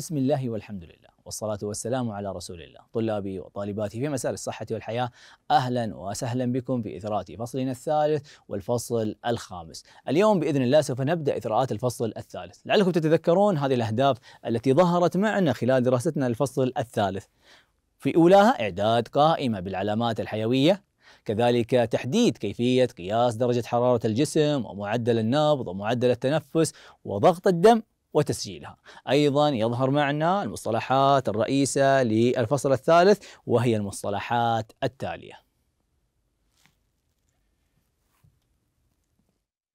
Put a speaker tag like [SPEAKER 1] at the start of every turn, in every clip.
[SPEAKER 1] بسم الله والحمد لله والصلاة والسلام على رسول الله طلابي وطالباتي في مسار الصحة والحياة أهلا وسهلا بكم في إثراءات فصلنا الثالث والفصل الخامس اليوم بإذن الله سوف نبدأ إثراءات الفصل الثالث لعلكم تتذكرون هذه الأهداف التي ظهرت معنا خلال دراستنا للفصل الثالث في أولاها إعداد قائمة بالعلامات الحيوية كذلك تحديد كيفية قياس درجة حرارة الجسم ومعدل النبض ومعدل التنفس وضغط الدم وتسجيلها أيضا يظهر معنا المصطلحات الرئيسة للفصل الثالث وهي المصطلحات
[SPEAKER 2] التالية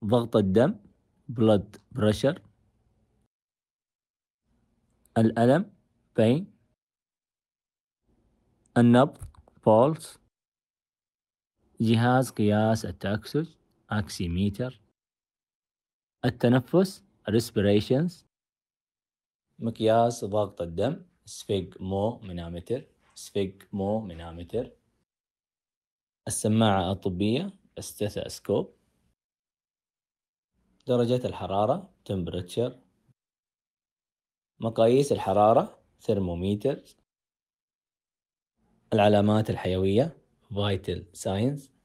[SPEAKER 2] ضغط الدم blood pressure الألم pain النبض pulse جهاز قياس التأكسج أكسيميتر التنفس respirations مقياس ضغط الدم مو منامتر مو منامتر السماعة الطبية استثاسكوب درجة الحرارة تمبرتشر مقاييس الحرارة ثرموميتر العلامات الحيوية vital signs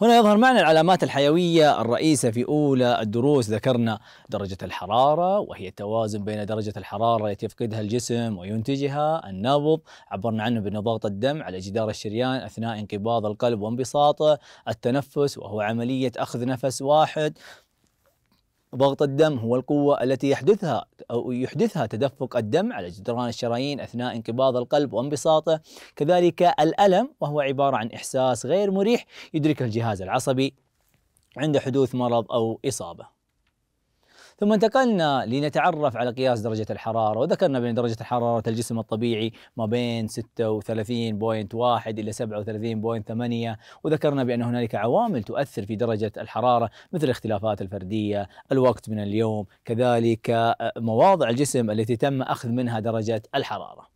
[SPEAKER 1] هنا يظهر معنا العلامات الحيوية الرئيسة في أولى الدروس ذكرنا درجة الحرارة وهي التوازن بين درجة الحرارة التي يفقدها الجسم وينتجها النبض عبرنا عنه بنضغط الدم على جدار الشريان أثناء انقباض القلب وانبساطه التنفس وهو عملية أخذ نفس واحد ضغط الدم هو القوة التي يحدثها أو يحدثها تدفق الدم على جدران الشرايين أثناء انقباض القلب وانبساطه، كذلك الألم وهو عبارة عن إحساس غير مريح يدركه الجهاز العصبي عند حدوث مرض أو إصابة. ثم انتقلنا لنتعرف على قياس درجة الحرارة وذكرنا بأن درجة حرارة الجسم الطبيعي ما بين 36.1 إلى 37.8 وذكرنا بأن هنالك عوامل تؤثر في درجة الحرارة مثل الاختلافات الفردية الوقت من اليوم كذلك آه، مواضع الجسم التي تم أخذ منها درجة الحرارة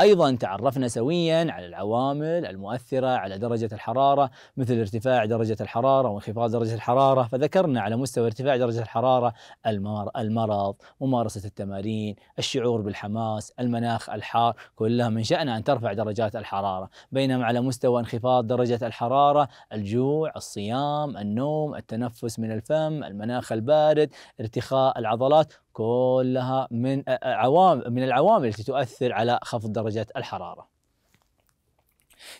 [SPEAKER 1] أيضا تعرفنا سويا على العوامل المؤثرة على درجة الحرارة مثل ارتفاع درجة الحرارة وانخفاض درجة الحرارة فذكرنا على مستوى ارتفاع درجة الحرارة المرض ممارسة التمارين الشعور بالحماس المناخ الحار كلها من شأنها أن ترفع درجات الحرارة بينما على مستوى انخفاض درجة الحرارة الجوع الصيام النوم التنفس من الفم المناخ البارد ارتخاء العضلات كلها من عوامل من العوامل التي تؤثر على خفض درجة الحرارة.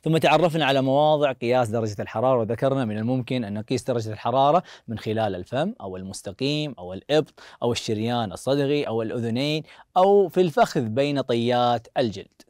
[SPEAKER 1] ثم تعرفنا على مواضع قياس درجة الحرارة وذكرنا من الممكن أن نقيس درجة الحرارة من خلال الفم أو المستقيم أو الإبط أو الشريان الصدغي أو الأذنين أو في الفخذ بين طيات الجلد.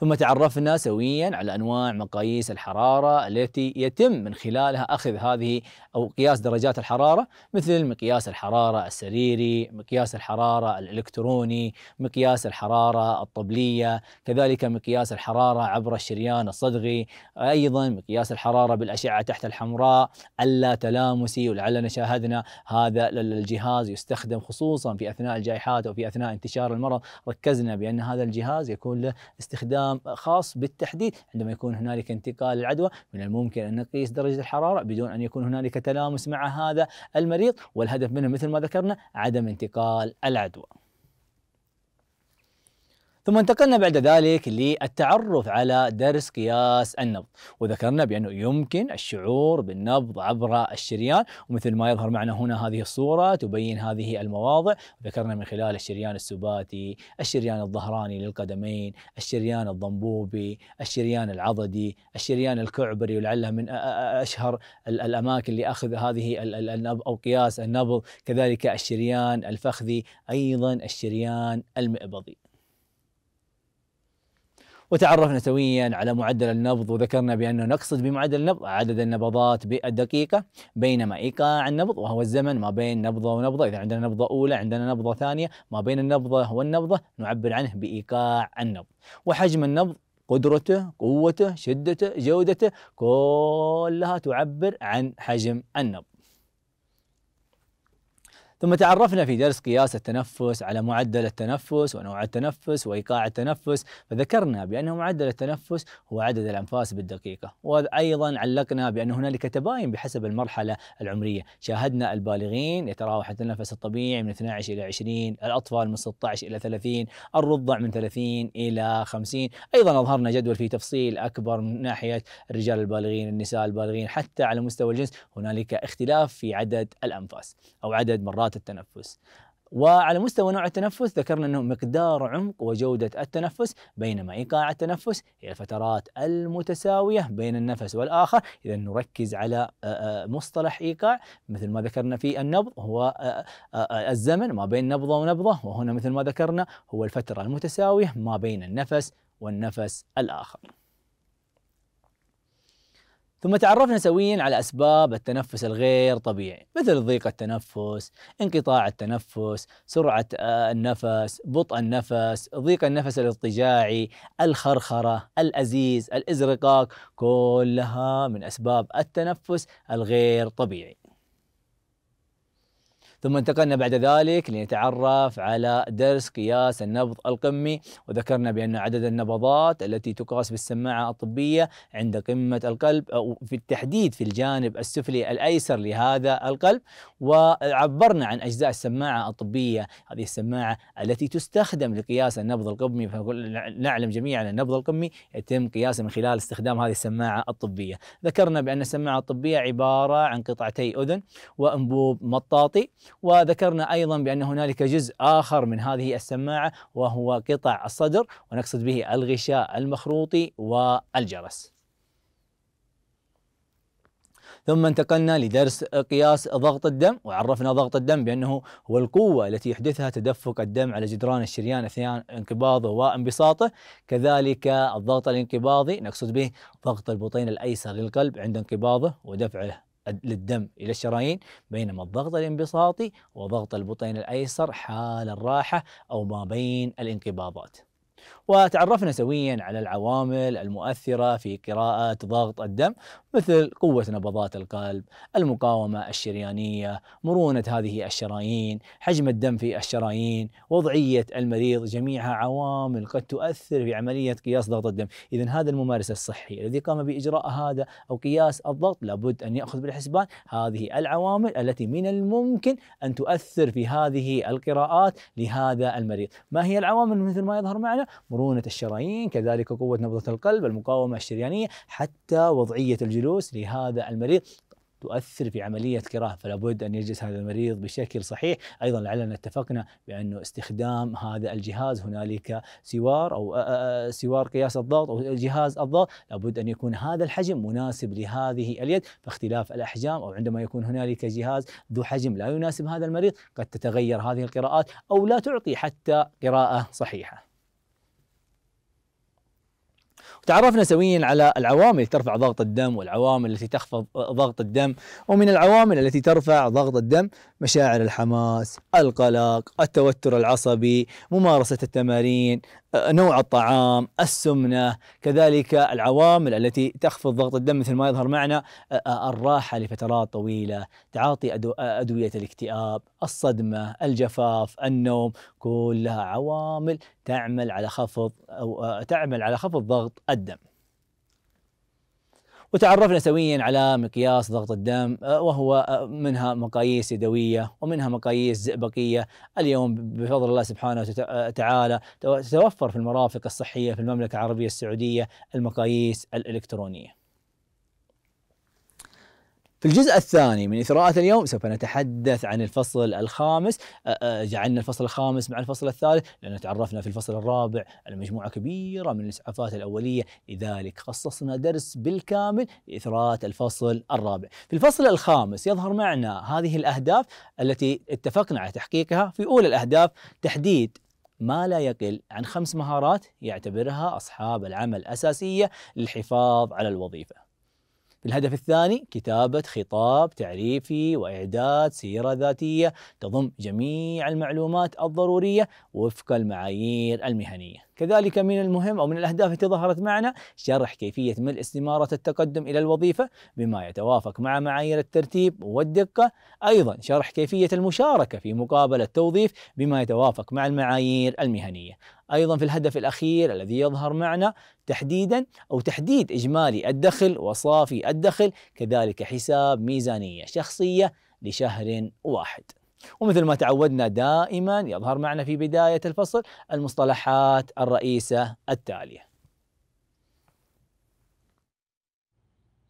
[SPEAKER 1] ثم تعرفنا سويا على انواع مقاييس الحراره التي يتم من خلالها اخذ هذه او قياس درجات الحراره مثل مقياس الحراره السريري، مقياس الحراره الالكتروني، مقياس الحراره الطبليه، كذلك مقياس الحراره عبر الشريان الصدغي، ايضا مقياس الحراره بالاشعه تحت الحمراء اللا تلامسي ولعلنا شاهدنا هذا الجهاز يستخدم خصوصا في اثناء الجائحات وفي اثناء انتشار المرض، ركزنا بان هذا الجهاز يكون له استخدام خاص بالتحديد عندما يكون هنالك انتقال العدوى من الممكن أن نقيس درجة الحرارة بدون أن يكون هنالك تلامس مع هذا المريض والهدف منه مثل ما ذكرنا عدم انتقال العدوى ثم انتقلنا بعد ذلك للتعرف على درس قياس النبض وذكرنا بأنه يمكن الشعور بالنبض عبر الشريان ومثل ما يظهر معنا هنا هذه الصورة تبين هذه المواضع ذكرنا من خلال الشريان السباتي الشريان الظهراني للقدمين الشريان الضنبوبي الشريان العضدي الشريان الكعبري ولعله من أشهر الأماكن لأخذ هذه النبض أو قياس النبض كذلك الشريان الفخذي أيضا الشريان المئبضي وتعرفنا سويا على معدل النبض وذكرنا بأنه نقصد بمعدل النبض عدد النبضات بالدقيقة بينما إيقاع النبض وهو الزمن ما بين نبضة ونبضة إذا عندنا نبضة أولى عندنا نبضة ثانية ما بين النبضة والنبضة نعبر عنه بإيقاع النبض وحجم النبض قدرته قوته شدته جودته كلها تعبر عن حجم النبض ثم تعرفنا في درس قياس التنفس على معدل التنفس ونوع التنفس وايقاع التنفس فذكرنا بان معدل التنفس هو عدد الانفاس بالدقيقه وايضا علقنا بان هنالك تباين بحسب المرحله العمريه شاهدنا البالغين يتراوح التنفس الطبيعي من 12 الى 20 الاطفال من 16 الى 30 الرضع من 30 الى 50 ايضا اظهرنا جدول فيه تفصيل اكبر من ناحيه الرجال البالغين النساء البالغين حتى على مستوى الجنس هنالك اختلاف في عدد الانفاس او عدد مرات التنفس وعلى مستوى نوع التنفس ذكرنا انه مقدار عمق وجوده التنفس بينما ايقاع التنفس هي الفترات المتساويه بين النفس والاخر، اذا نركز على مصطلح ايقاع مثل ما ذكرنا في النبض هو الزمن ما بين نبضه ونبضه وهنا مثل ما ذكرنا هو الفتره المتساويه ما بين النفس والنفس الاخر. ثم تعرفنا سويا على أسباب التنفس الغير طبيعي مثل ضيق التنفس، انقطاع التنفس، سرعة آه، النفس، بطء النفس، ضيق النفس الاضطجاعي، الخرخرة، الأزيز، الازرقاق، كلها من أسباب التنفس الغير طبيعي. ثم انتقلنا بعد ذلك لنتعرف على درس قياس النبض القمي وذكرنا بأن عدد النبضات التي تقاس بالسماعة الطبية عند قمة القلب أو في التحديد في الجانب السفلي الأيسر لهذا القلب وعبرنا عن أجزاء السماعة الطبية هذه السماعة التي تستخدم لقياس النبض القمي نعلم جميعا أن النبض القمي يتم قياسه من خلال استخدام هذه السماعة الطبية ذكرنا بأن السماعة الطبية عبارة عن قطعتي أذن وأنبوب مطاطي وذكرنا أيضا بأن هنالك جزء آخر من هذه السماعة وهو قطع الصدر ونقصد به الغشاء المخروطي والجرس ثم انتقلنا لدرس قياس ضغط الدم وعرفنا ضغط الدم بأنه هو القوة التي يحدثها تدفق الدم على جدران الشريان أثناء انقباضه وانبساطه كذلك الضغط الانقباضي نقصد به ضغط البطين الأيسر للقلب عند انقباضه ودفعه للدم إلى الشرايين بينما الضغط الانبساطي وضغط البطين الأيسر حال الراحة أو ما بين الانقباضات وتعرفنا سويا على العوامل المؤثرة في قراءة ضغط الدم مثل قوة نبضات القلب، المقاومة الشريانية، مرونة هذه الشرايين، حجم الدم في الشرايين، وضعية المريض، جميعها عوامل قد تؤثر في عملية قياس ضغط الدم، إذا هذا الممارس الصحي الذي قام بإجراء هذا أو قياس الضغط لابد أن يأخذ بالحسبان هذه العوامل التي من الممكن أن تؤثر في هذه القراءات لهذا المريض، ما هي العوامل مثل ما يظهر معنا؟ مرونة الشرايين كذلك قوة نبضة القلب المقاومة الشريانية حتى وضعية الجلوس لهذا المريض تؤثر في عملية كراهة فلا بد أن يجلس هذا المريض بشكل صحيح أيضا لعلنا اتفقنا بأنه استخدام هذا الجهاز هنالك سوار أو سوار قياس الضغط أو جهاز الضغط لابد أن يكون هذا الحجم مناسب لهذه اليد فاختلاف الأحجام أو عندما يكون هنالك جهاز ذو حجم لا يناسب هذا المريض قد تتغير هذه القراءات أو لا تعطي حتى قراءة صحيحة وتعرفنا سويا على العوامل التي ترفع ضغط الدم والعوامل التي تخفض ضغط الدم ومن العوامل التي ترفع ضغط الدم مشاعر الحماس، القلق، التوتر العصبي، ممارسة التمارين، آه، نوع الطعام، السمنة، كذلك العوامل التي تخفض ضغط الدم مثل ما يظهر معنا آه، آه، الراحة لفترات طويلة، تعاطي أدوية الاكتئاب، الصدمة، الجفاف، النوم، كلها عوامل تعمل على خفض أو تعمل على خفض ضغط الدم. وتعرفنا سويا على مقياس ضغط الدم آه، وهو آه، منها مقاييس يدوية ومنها مقاييس زئبقية اليوم بفضل الله سبحانه وتعالى آه، تتوفر في المرافق الصحية في المملكة العربية السعودية المقاييس الإلكترونية في الجزء الثاني من إثراءات اليوم سوف نتحدث عن الفصل الخامس جعلنا الفصل الخامس مع الفصل الثالث لأن تعرفنا في الفصل الرابع على مجموعة كبيرة من الإسعافات الأولية لذلك خصصنا درس بالكامل لإثراءات الفصل الرابع في الفصل الخامس يظهر معنا هذه الأهداف التي اتفقنا على تحقيقها في أولى الأهداف تحديد ما لا يقل عن خمس مهارات يعتبرها أصحاب العمل أساسية للحفاظ على الوظيفة الهدف الثاني كتابة خطاب تعريفي وإعداد سيرة ذاتية تضم جميع المعلومات الضرورية وفق المعايير المهنية كذلك من المهم أو من الأهداف التي ظهرت معنا شرح كيفية ملء استمارة التقدم إلى الوظيفة بما يتوافق مع معايير الترتيب والدقة أيضا شرح كيفية المشاركة في مقابلة توظيف بما يتوافق مع المعايير المهنية ايضا في الهدف الاخير الذي يظهر معنا تحديدا او تحديد اجمالي الدخل وصافي الدخل كذلك حساب ميزانيه شخصيه لشهر واحد ومثل ما تعودنا دائما يظهر معنا في بداية الفصل المصطلحات الرئيسة التالية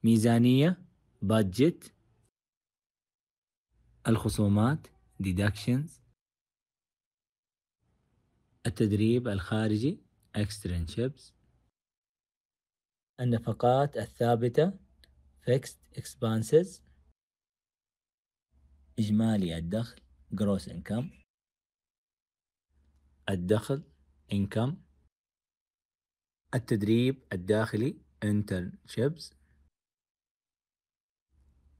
[SPEAKER 2] ميزانية بادجت الخصومات ديدكشنز التدريب الخارجي اكسترنشيبس النفقات الثابتة fixed expenses إجمالي الدخل جروس انكم الدخل انكم التدريب الداخلي internships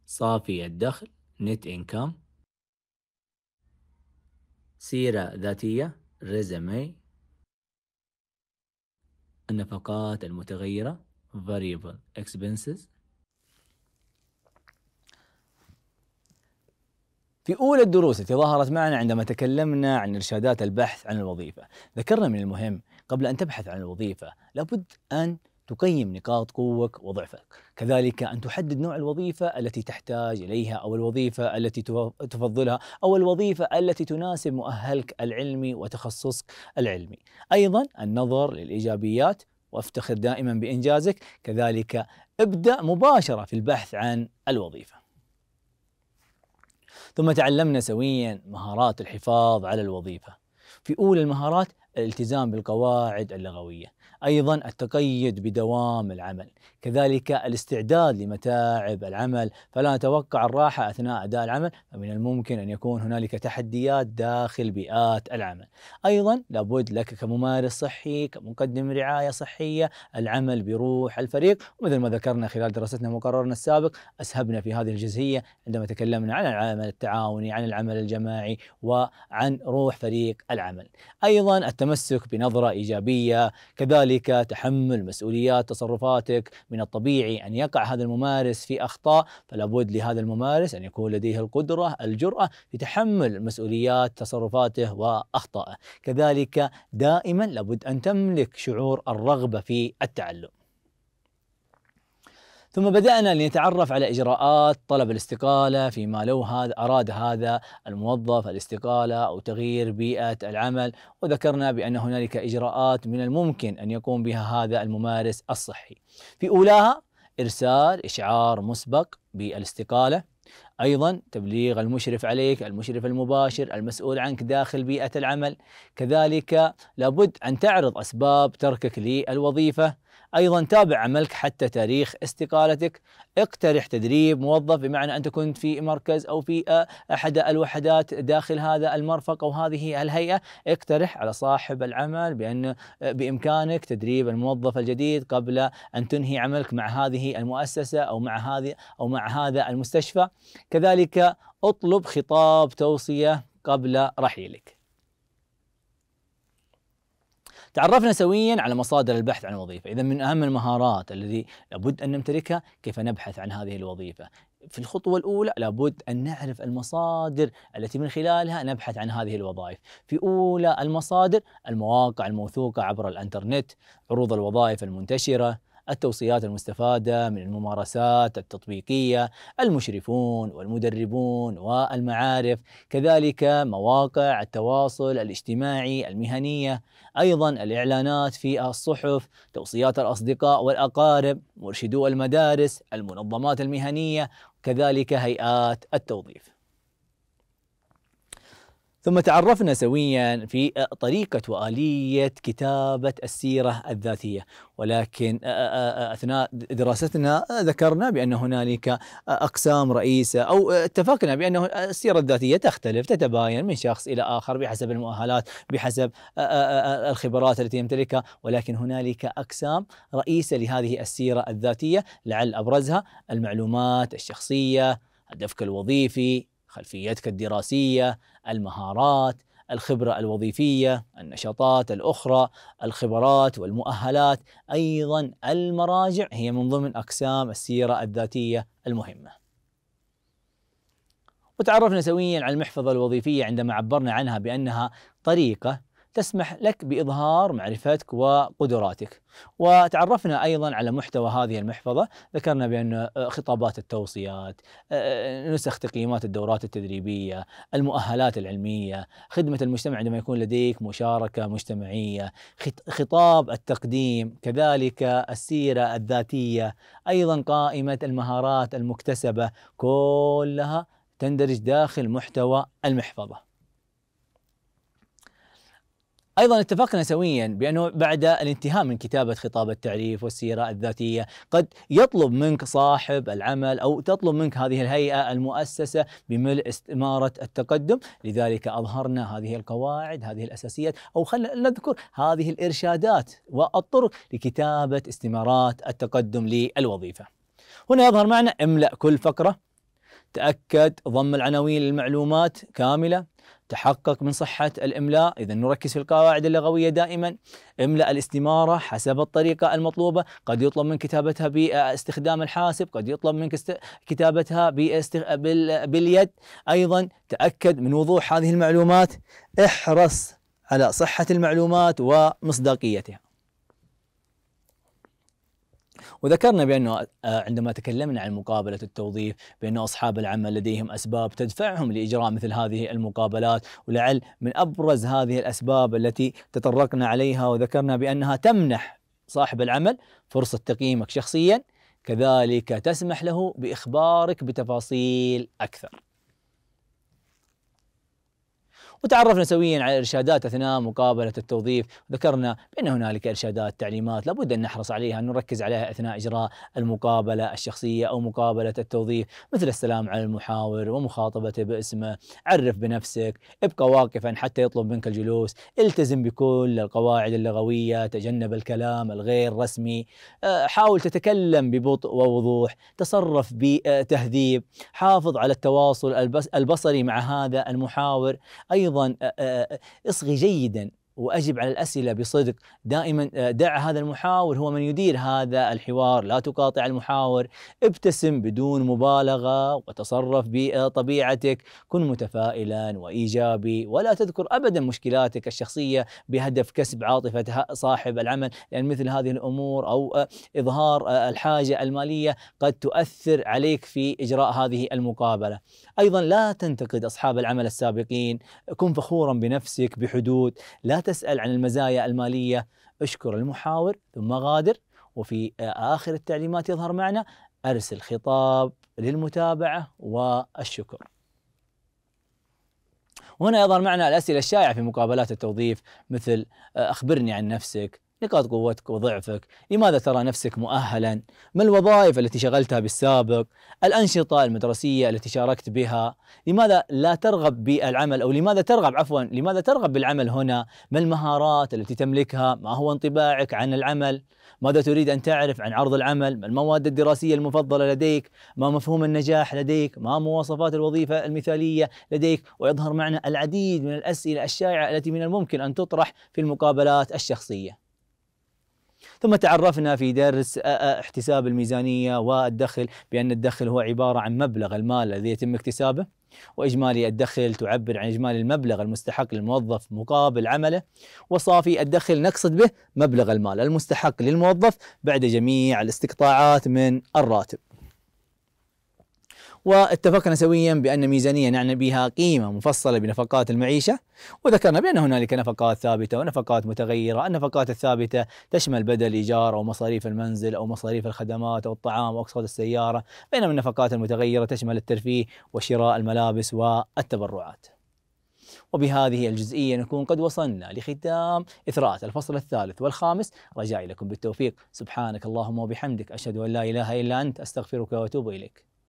[SPEAKER 2] صافي الدخل net income سيرة ذاتية resume النفقات المتغيرة variable expenses
[SPEAKER 1] في أولى الدروس التي ظهرت معنا عندما تكلمنا عن إرشادات البحث عن الوظيفة ذكرنا من المهم قبل أن تبحث عن الوظيفة لابد أن تقيم نقاط قوتك وضعفك كذلك أن تحدد نوع الوظيفة التي تحتاج إليها أو الوظيفة التي تفضلها أو الوظيفة التي تناسب مؤهلك العلمي وتخصصك العلمي أيضا النظر للإيجابيات وافتخر دائما بإنجازك كذلك ابدأ مباشرة في البحث عن الوظيفة ثم تعلمنا سويا مهارات الحفاظ على الوظيفه في اولى المهارات الالتزام بالقواعد اللغويه، ايضا التقيد بدوام العمل، كذلك الاستعداد لمتاعب العمل، فلا نتوقع الراحه اثناء اداء العمل، فمن الممكن ان يكون هنالك تحديات داخل بيئات العمل. ايضا لابد لك كممارس صحي، كمقدم رعايه صحيه، العمل بروح الفريق، ومثل ما ذكرنا خلال دراستنا مقررنا السابق، اسهبنا في هذه الجزئيه عندما تكلمنا عن العمل التعاوني، عن العمل الجماعي، وعن روح فريق العمل. ايضا التمسك بنظره ايجابيه، كذلك تحمل مسؤوليات تصرفاتك، من الطبيعي ان يقع هذا الممارس في اخطاء، فلابد لهذا الممارس ان يكون لديه القدره، الجراه في تحمل مسؤوليات تصرفاته واخطائه، كذلك دائما لابد ان تملك شعور الرغبه في التعلم. ثم بدأنا لنتعرف على إجراءات طلب الاستقالة فيما لو هذا أراد هذا الموظف الاستقالة أو تغيير بيئة العمل وذكرنا بأن هنالك إجراءات من الممكن أن يقوم بها هذا الممارس الصحي في أولاها إرسال إشعار مسبق بالاستقالة ايضا تبليغ المشرف عليك، المشرف المباشر، المسؤول عنك داخل بيئه العمل، كذلك لابد ان تعرض اسباب تركك للوظيفه، أيضا تابع عملك حتى تاريخ استقالتك اقترح تدريب موظف بمعنى أنت كنت في مركز أو في آه، أحد الوحدات داخل هذا المرفق أو هذه الهيئة اقترح على صاحب العمل بأن آه، بإمكانك تدريب الموظف الجديد قبل أن تنهي عملك مع هذه المؤسسة أو مع هذه أو مع هذا المستشفى كذلك اطلب خطاب توصية قبل رحيلك تعرفنا سويا على مصادر البحث عن وظيفة إذا من أهم المهارات الذي لابد أن نمتلكها كيف نبحث عن هذه الوظيفة في الخطوة الأولى لابد أن نعرف المصادر التي من خلالها نبحث عن هذه الوظائف في أولى المصادر المواقع الموثوقة عبر الأنترنت عروض الوظائف المنتشرة التوصيات المستفادة من الممارسات التطبيقية المشرفون والمدربون والمعارف كذلك مواقع التواصل الاجتماعي المهنية أيضا الإعلانات في الصحف توصيات الأصدقاء والأقارب مرشدو المدارس المنظمات المهنية كذلك هيئات التوظيف ثم تعرفنا سويا في طريقة وآلية كتابة السيرة الذاتية ولكن أثناء دراستنا ذكرنا بأن هنالك أقسام رئيسة أو اتفقنا بأن السيرة الذاتية تختلف تتباين من شخص إلى آخر بحسب المؤهلات بحسب الخبرات التي يمتلكها ولكن هنالك أقسام رئيسة لهذه السيرة الذاتية لعل أبرزها المعلومات الشخصية هدفك الوظيفي خلفيتك الدراسيه، المهارات، الخبره الوظيفيه، النشاطات الاخرى، الخبرات والمؤهلات، ايضا المراجع هي من ضمن اقسام السيره الذاتيه المهمه. وتعرفنا سويا على المحفظه الوظيفيه عندما عبرنا عنها بانها طريقه تسمح لك بإظهار معرفتك وقدراتك وتعرفنا أيضا على محتوى هذه المحفظة ذكرنا بأن آه، خطابات التوصيات آه، آه، نسخ تقييمات الدورات التدريبية المؤهلات العلمية خدمة المجتمع عندما يكون لديك مشاركة مجتمعية خطاب التقديم كذلك السيرة الذاتية أيضا قائمة المهارات المكتسبة كلها تندرج داخل محتوى المحفظه ايضا اتفقنا سويا بانه بعد الانتهاء من كتابه خطاب التعريف والسيره الذاتيه قد يطلب منك صاحب العمل او تطلب منك هذه الهيئه المؤسسه بملء استماره التقدم، لذلك اظهرنا هذه القواعد، هذه الاساسيات او خلينا نذكر هذه الارشادات والطرق لكتابه استمارات التقدم للوظيفه. هنا يظهر معنا املأ كل فقره تأكد ضم العناوين للمعلومات كاملة تحقق من صحة الإملاء إذا نركز في القواعد اللغوية دائما املأ الاستمارة حسب الطريقة المطلوبة قد يطلب من كتابتها باستخدام الحاسب قد يطلب من كتابتها باستخ... بال... باليد أيضا تأكد من وضوح هذه المعلومات احرص على صحة المعلومات ومصداقيتها وذكرنا بأنه آه، عندما تكلمنا عن مقابلة التوظيف بأن أصحاب العمل لديهم أسباب تدفعهم لإجراء مثل هذه المقابلات ولعل من أبرز هذه الأسباب التي تطرقنا عليها وذكرنا بأنها تمنح صاحب العمل فرصة تقييمك شخصيا كذلك تسمح له بإخبارك بتفاصيل أكثر وتعرفنا سويا على الارشادات اثناء مقابله التوظيف ذكرنا بان هنالك ارشادات تعليمات لابد ان نحرص عليها أن نركز عليها اثناء اجراء المقابله الشخصيه او مقابله التوظيف مثل السلام على المحاور ومخاطبته باسمه عرف بنفسك ابقى واقفا حتى يطلب منك الجلوس التزم بكل القواعد اللغويه تجنب الكلام الغير رسمي آه، حاول تتكلم ببطء ووضوح تصرف بتهذيب حافظ على التواصل البصري مع هذا المحاور ايضا أيضا اصغي جيدا واجب على الاسئله بصدق دائما آه، دع هذا المحاور هو من يدير هذا الحوار لا تقاطع المحاور ابتسم بدون مبالغه وتصرف بطبيعتك كن متفائلا وايجابي ولا تذكر ابدا مشكلاتك الشخصيه بهدف كسب عاطفه صاحب العمل لان يعني مثل هذه الامور او آه، اظهار آه، الحاجه الماليه قد تؤثر عليك في اجراء هذه المقابله ايضا لا تنتقد اصحاب العمل السابقين كن فخورا بنفسك بحدود لا تسأل عن المزايا المالية اشكر المحاور ثم غادر وفي آخر التعليمات يظهر معنا أرسل خطاب للمتابعة والشكر وهنا يظهر معنا الأسئلة الشائعة في مقابلات التوظيف مثل آه، أخبرني عن نفسك نقاط قوتك وضعفك لماذا ترى نفسك مؤهلا ما الوظائف التي شغلتها بالسابق الأنشطة المدرسية التي شاركت بها لماذا لا ترغب بالعمل أو لماذا ترغب عفوا لماذا ترغب بالعمل هنا ما المهارات التي تملكها ما هو انطباعك عن العمل ماذا تريد أن تعرف عن عرض العمل ما المواد الدراسية المفضلة لديك ما مفهوم النجاح لديك ما مواصفات الوظيفة المثالية لديك ويظهر معنا العديد من الأسئلة الشائعة التي من الممكن أن تطرح في المقابلات الشخصية ثم تعرفنا في درس احتساب الميزانية والدخل بأن الدخل هو عبارة عن مبلغ المال الذي يتم اكتسابه وإجمالي الدخل تعبر عن إجمالي المبلغ المستحق للموظف مقابل عمله وصافي الدخل نقصد به مبلغ المال المستحق للموظف بعد جميع الاستقطاعات من الراتب واتفقنا سويا بأن ميزانية نعنى بها قيمة مفصلة بنفقات المعيشة وذكرنا بأن هنالك نفقات ثابتة ونفقات متغيرة النفقات الثابتة تشمل بدل الإيجار أو مصاريف المنزل أو مصاريف الخدمات أو الطعام أو أقساط السيارة بينما النفقات المتغيرة تشمل الترفيه وشراء الملابس والتبرعات وبهذه الجزئية نكون قد وصلنا لختام إثراءات الفصل الثالث والخامس رجائي لكم بالتوفيق سبحانك اللهم وبحمدك أشهد أن لا إله إلا أنت أستغفرك وأتوب إليك